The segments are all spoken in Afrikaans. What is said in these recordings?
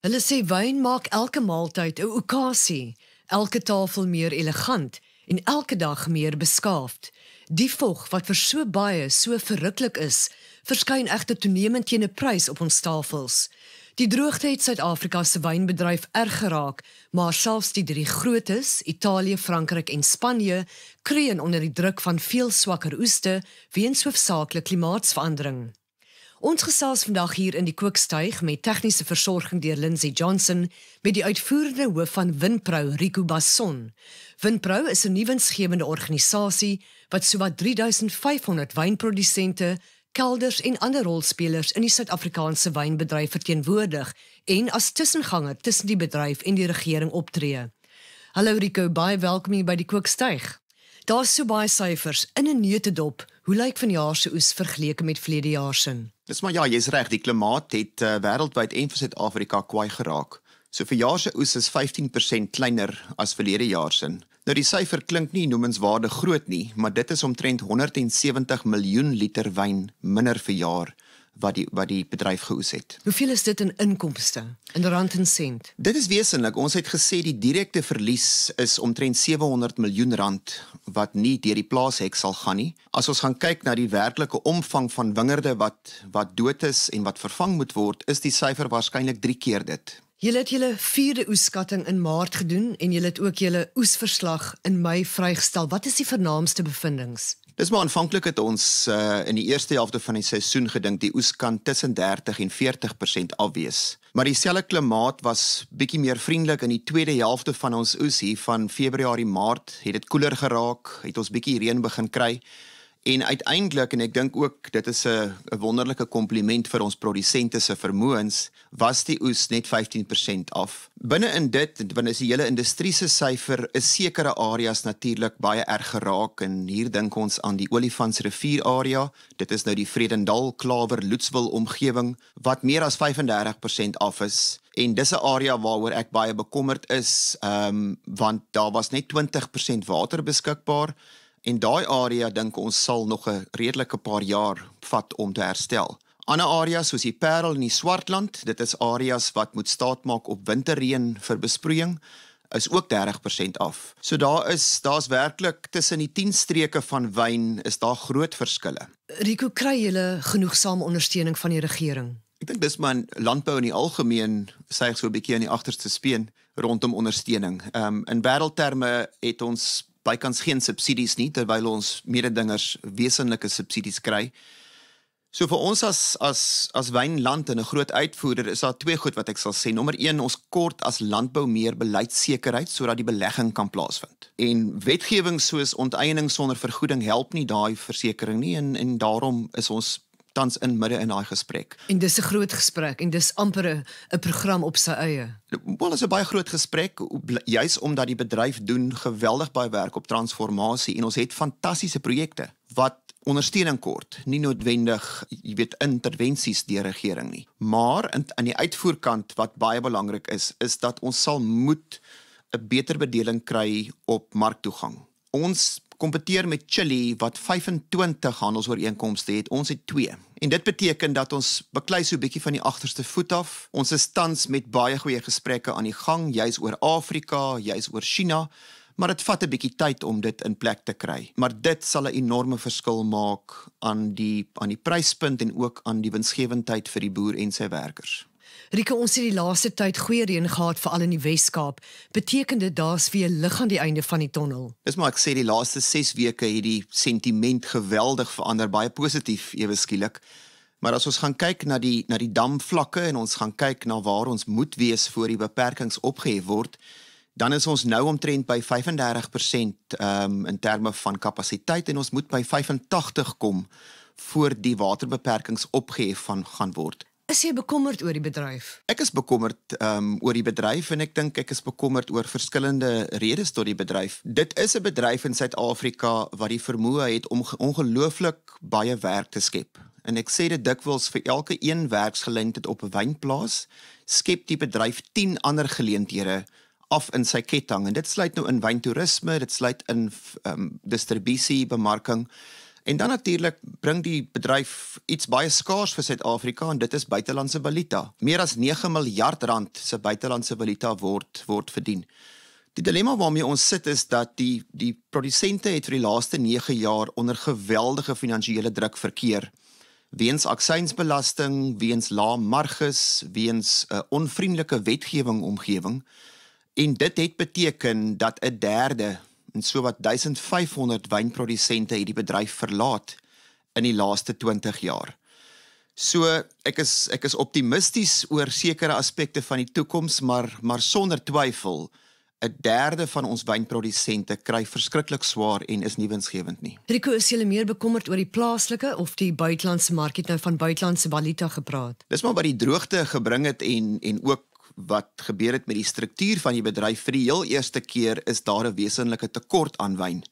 Hulle sê wyn maak elke maaltyd 'n okasie, elke tafel meer elegant en elke dag meer beskaafd. Die vog wat vir so baie so verruklik is, verskyn egter toenemend teen 'n prys op ons tafels. Die droogte het Suid-Afrika se wynbedryf erg geraak, maar selfs die drie grootes, Italië, Frankryk en Spanje, kreun onder die druk van veel swakker oeste weens hoofsaaklik klimaatsverandering. Ons gesels vandag hier in die kookstuig met tegniese versorging deur Lindsay Johnson met die uitvoerende hoof van Winpro Rico Basson. Winpro is 'n nuwensgewende organisasie wat sowat 3500 wynprodusente, kelders en ander rolspelers in die Suid-Afrikaanse wynbedryf verteenwoordig en as tussenganger tussen die bedryf en die regering optree. Hallo Rico, baie welkom hier by die kookstuig. Daar is so baie syfers in 'n neutedop. Hoe lyk vanjaar se oes vergeleke met vlede jaar se? Dis maar ja, jy's reg, die klimaat het uh, wêreldwyd en vir Suid-Afrika kwaai geraak. So verjaar se oes is 15% kleiner as verlede jaar se. Nou die syfer klink nie noemenswaardig groot nie, maar dit is omtrent 170 miljoen liter wyn minder verjaar wat die wat die bedryf geëis het. Hoeveel is dit in inkomste in rand en sent? Dit is wesentlik. Ons het gesê die direkte verlies is omtrent 700 miljoen rand wat nie deur die plaashek sal gaan nie. As ons gaan kyk na die werklike omvang van wingerde wat wat dood is en wat vervang moet word, is die syfer waarskynlik 3 keer dit. Julle het julle vierde oesskatting in Maart gedoen en julle het ook julle oesverslag in Mei vrygestel. Wat is die vernaamste bevindinge? Dis maar aanvanklik het ons uh, in die eerste helfte van die seisoen gedink die oes kan tussen 30 en 40% afwees. Maar dieselfde klimaat was bietjie meer vriendelik in die tweede helfte van ons oes hier van Februarie Maart het dit koeler geraak, het ons bietjie reën begin kry en uiteindelik en ek dink ook dit is 'n wonderlike kompliment vir ons produsente se vermoëns was die oes net 15% af. Binne in dit, wanneer is die hele industrie se syfer 'n sekere areas natuurlik baie erg geraak en hier dink ons aan die Olifantsrivier area. Dit is nou die Vredendal, Klawer, Lutswil omgewing wat meer as 35% af is. En dis 'n area waaroor ek baie bekommerd is, ehm um, want daar was net 20% water beskikbaar En daai area dink ons sal nog 'n redelike paar jaar vat om te herstel. Ander areas soos die Parel en die Swartland, dit is areas wat moet staatmaak op winterreën vir besproeiing is ook 30% af. So daar is daar's werklik tussen die 10 streke van wyn is daar groot verskille. Rico kry hulle genoegsame ondersteuning van die regering. Ek dink dis maar landbou in die algemeen sê ek so 'n bietjie aan die agterste speen rondom ondersteuning. Ehm um, in wêreldterme het ons bykans geen subsidies nie terwyl ons mededingers wesenlike subsidies kry. So vir ons as as as wynland en 'n groot uitvoerder is daar twee goed wat ek sal sê. Nommer 1, ons kort as landbou meer beleidsekerheid sodat die belegging kan plaasvind. En wetgewing soos onteiening sonder vergoeding help nie daai versekering nie en en daarom is ons tans in midde in daai gesprek. En dis 'n groot gesprek en dis amper 'n program op sy eie. Wel, is 'n baie groot gesprek juis omdat die bedryf doen geweldig baie werk op transformasie en ons het fantastiese projekte wat ondersteuning kort, nie noodwendig, jy weet, intervensies deur regering nie. Maar in aan die uitvoerkant wat baie belangrik is, is dat ons sal moet 'n beter bedeling kry op marktoegang. Ons kompeteer met Chili wat 25 handelsooreenkomste het. Ons het 2. En dit beteken dat ons beklei so 'n bietjie van die agterste voet af. Ons is tans met baie goeie gesprekke aan die gang, juis oor Afrika, juis oor China, maar dit vat 'n bietjie tyd om dit in plek te kry. Maar dit sal 'n enorme verskil maak aan die aan die pryspunt en ook aan die winsgewendheid vir die boer en sy werkers. Rieke, ons het die laaste tyd goeie reën gehad veral in die Wes-Kaap. Beteken dit daar's weer lig aan die einde van die tonnel? Dis maar ek sê die laaste 6 weke het die sentiment geweldig verander, baie positief ewe skielik. Maar as ons gaan kyk na die na die damvlakke en ons gaan kyk na waar ons moet wees voor die beperkings opgehef word, dan is ons nou omtrent by 35% um, ehm, in terme van kapasiteit en ons moet by 85 kom voor die waterbeperkings opgehef van gaan word. Is jy bekommerd oor die bedryf? Ek is bekommerd um oor die bedryf en ek dink ek is bekommerd oor verskillende redes tot die bedryf. Dit is 'n bedryf in Suid-Afrika wat die vermoë het om ongelooflik baie werk te skep. En ek sê dit dikwels vir elke een werksgeleentheid op 'n wynplaas, skep die bedryf 10 ander geleenthede of in sy ketting en dit sluit nou in wyntoerisme, dit sluit in um ehm, distribusie, bemarking. En dan natuurlik bring die bedryf iets baie skaars vir Suid-Afrika en dit is buitelandse valuta. Meer as 9 miljard rand se buitelandse valuta word word verdien. Die dilemma waarmee ons sit is dat die die produsente het vir die laaste 9 jaar onder geweldige finansiële druk verkeer weens aksiesbelasting, weens lae marges, weens 'n uh, onvriendelike wetgewing omgewing. En dit het beteken dat 'n derde en sowat 1500 wynprodusente het die bedryf verlaat in die laaste 20 jaar. So ek is ek is optimisties oor sekere aspekte van die toekoms, maar maar sonder twyfel 'n derde van ons wynprodusente kry verskriklik swaar en is nie winsgewend nie. Rico, is jy meer bekommerd oor die plaaslike of die buitelandse mark het nou van buitelandse valuta gepraat? Dis maar wat die droogte gebring het en en ook wat gebeur het met die struktuur van die bedryf vir die heel eerste keer is daar 'n wesenlike tekort aan wyn.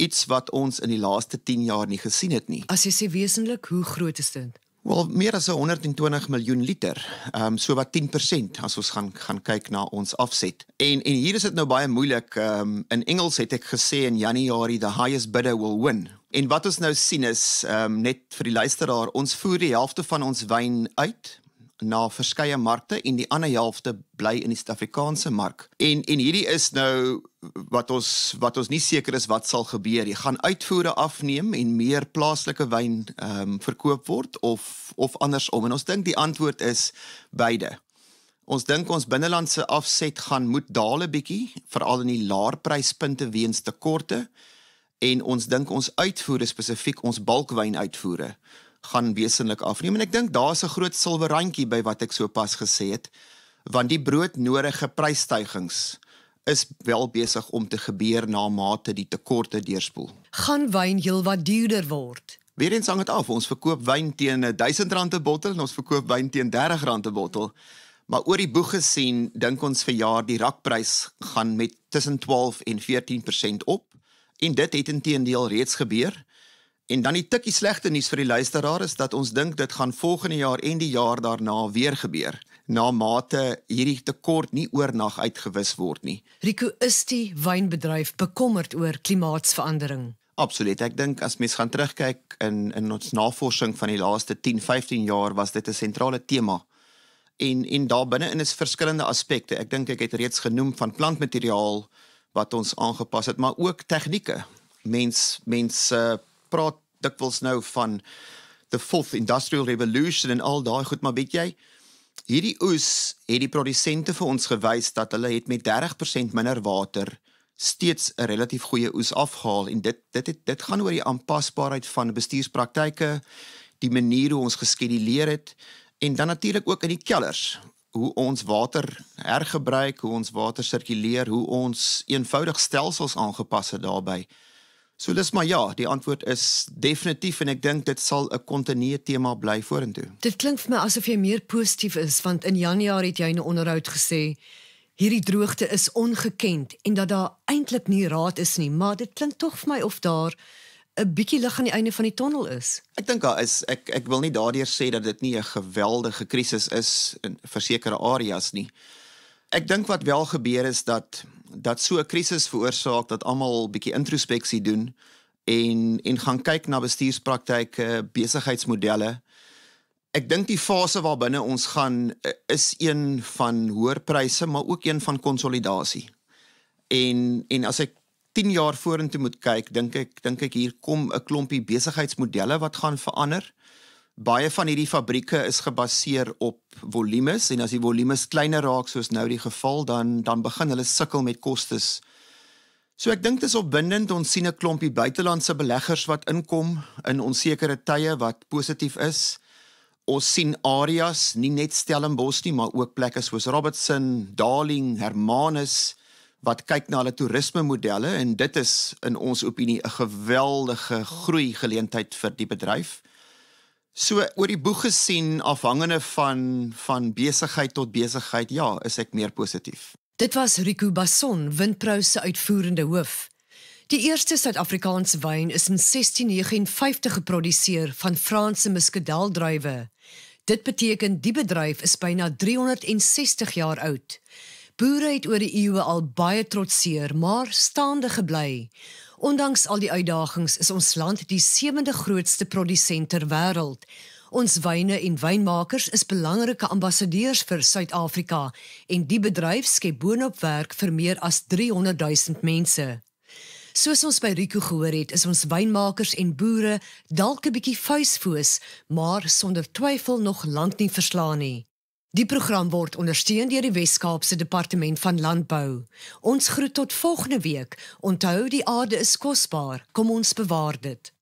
Iets wat ons in die laaste 10 jaar nie gesien het nie. As jy sê wesenlik, hoe groot is dit? Wel, meer as 120 miljoen liter. Ehm um, so wat 10% as ons gaan gaan kyk na ons afset. En en hier is dit nou baie moeilik. Ehm um, in Engels het ek gesê in Januarie the highest bidder will win. En wat ons nou sien is ehm um, net vir die luisteraar, ons voer die helfte van ons wyn uit na verskeie markte en die ander helfte bly in die Suid-Afrikaanse mark. En en hierdie is nou wat ons wat ons nie seker is wat sal gebeur. Jy gaan uitvoere afneem en meer plaaslike wyn ehm um, verkoop word of of andersom. En ons dink die antwoord is beide. Ons dink ons binnelandse afset gaan moet daal 'n bietjie, veral in die laarpryspunte weens tekorte. En ons dink ons uitvoere spesifiek ons balkwyn uitvoere gaan wesenlik afneem en ek dink daar's 'n groot silwerrandjie by wat ek sopas gesê het want die broodnodige prysstygings is wel besig om te gebeur na mate die tekorte deurspoel. Gaan wyn heelwat duurder word. Weerens hang dit af, ons verkoop wyn teen R1000 'n bottel en ons verkoop wyn teen R30 'n bottel. Maar oor die boeg gesien, dink ons vir jaar die rakprys gaan met tussen 12 en 14% op en dit het intedeel reeds gebeur. En dan die tikkie slegte nuus vir die luisteraars is dat ons dink dit gaan volgende jaar en die jaar daarna weer gebeur, na mate hierdie tekort nie oornag uitgewis word nie. Rico is die wynbedryf bekommerd oor klimaatsverandering. Absoluut. Ek dink as mens gaan terugkyk in in ons navorsing van die laaste 10-15 jaar was dit 'n sentrale tema. En en daar binne in is verskillende aspekte. Ek dink ek het reeds genoem van plantmateriaal wat ons aangepas het, maar ook tegnieke. Mens mense uh, praat dikwels nou van the fourth industrial revolution en al daai goed, maar weet jy, hierdie oes het die produsente vir ons gewys dat hulle het met 30% minder water steeds 'n relatief goeie oes afhaal en dit dit het, dit gaan oor die aanpasbaarheid van bestuurspraktyke, die manier hoe ons geskeduleer het en dan natuurlik ook in die kellers hoe ons water hergebruik, hoe ons water sirkuleer, hoe ons eenvoudig stelsels aangepas het daarbye. So dis maar ja, die antwoord is definitief en ek dink dit sal 'n kontinuë tema bly vorentoe. Dit klink vir my asof jy meer positief is want in Januarie het jy 'n onderhoud gesê hierdie droogte is ongekend en dat daar eintlik nie raad is nie, maar dit klink tog vir my of daar 'n bietjie lig aan die einde van die tonnel is. Ek dink daar is ek ek wil nie daardeur sê dat dit nie 'n geweldige krisis is in versekerde areas nie. Ek dink wat wel gebeur is dat dat so 'n krisis veroorsaak dat almal bietjie introspeksie doen en en gaan kyk na bestuurspraktyke, besigheidsmodelle. Ek dink die fase waarbinne ons gaan eh, is een van hoër pryse, maar ook een van konsolidasie. En en as ek 10 jaar vorentoe moet kyk, dink ek dink ek hier kom 'n klompie besigheidsmodelle wat gaan verander. Baie van hierdie fabrieke is gebaseer op volumes en as die volumes kleiner raak soos nou die geval dan dan begin hulle sukkel met kostes. So ek dink dis opwindend ons sien 'n klompie buitelandse beleggers wat inkom in onsekere tye wat positief is. Ons sien areas nie net Stellenbosch nie, maar ook plekke soos Robertson, Darling, Hermanus wat kyk na hulle toerisme modelle en dit is in ons opinie 'n geweldige groei geleentheid vir die bedryf. So oor die boeg gesien afhangende van van besigheid tot besigheid, ja, is ek meer positief. Dit was Rico Basson, Windpro se uitvoerende hoof. Die eerste Suid-Afrikaanse wyn is in 1659 geproduseer van Franse Muscadel druiwe. Dit beteken die bedryf is byna 360 jaar oud. Boere het oor die eeue al baie trotseer, maar staande gebly. Ondanks al die uitdagings is ons land die sewende grootste produsent ter wêreld. Ons wyne en wynmakers is belangrike ambassadeurs vir Suid-Afrika en die bedryf skep boonop werk vir meer as 300 000 mense. Soos ons by Rico gehoor het, is ons wynmakers en boere dalk 'n bietjie vuisfoos, maar sonder twyfel nog lank nie verslaan nie. Die program word ondersteun deur die Wes-Kaapse Departement van Landbou. Ons groet tot volgende week. Onthou die aarde is kosbaar. Kom ons bewaar dit.